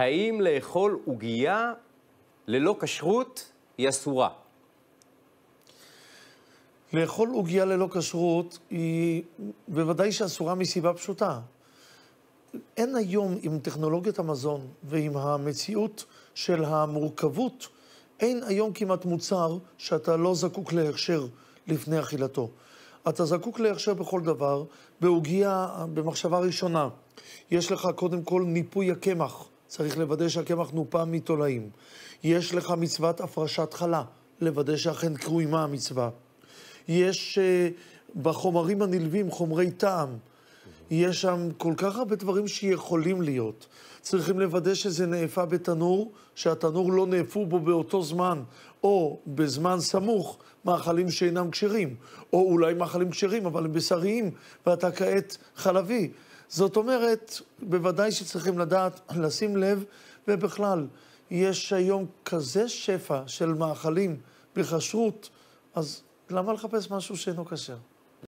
האם לאכול עוגייה ללא כשרות היא אסורה? לאכול עוגייה ללא כשרות היא בוודאי שאסורה מסיבה פשוטה. אין היום עם טכנולוגיית המזון ועם המציאות של המורכבות, אין היום כמעט מוצר שאתה לא זקוק להכשר לפני אכילתו. אתה זקוק להכשר בכל דבר, בעוגייה, במחשבה ראשונה. יש לך קודם כל ניפוי הקמח. צריך לוודא שהקמח נופה מתולעים. יש לך מצוות הפרשת חלה, לוודא שאכן קרויימה המצווה. יש uh, בחומרים הנלווים חומרי טעם. יש שם כל כך הרבה דברים שיכולים להיות. צריכים לוודא שזה נאפה בתנור, שהתנור לא נאפו בו באותו זמן, או בזמן סמוך, מאכלים שאינם כשרים, או אולי מאכלים כשרים אבל הם בשריים, ואתה כעת חלבי. זאת אומרת, בוודאי שצריכים לדעת, לשים לב, ובכלל, יש היום כזה שפע של מאכלים בכשרות, אז למה לחפש משהו שאינו כשר?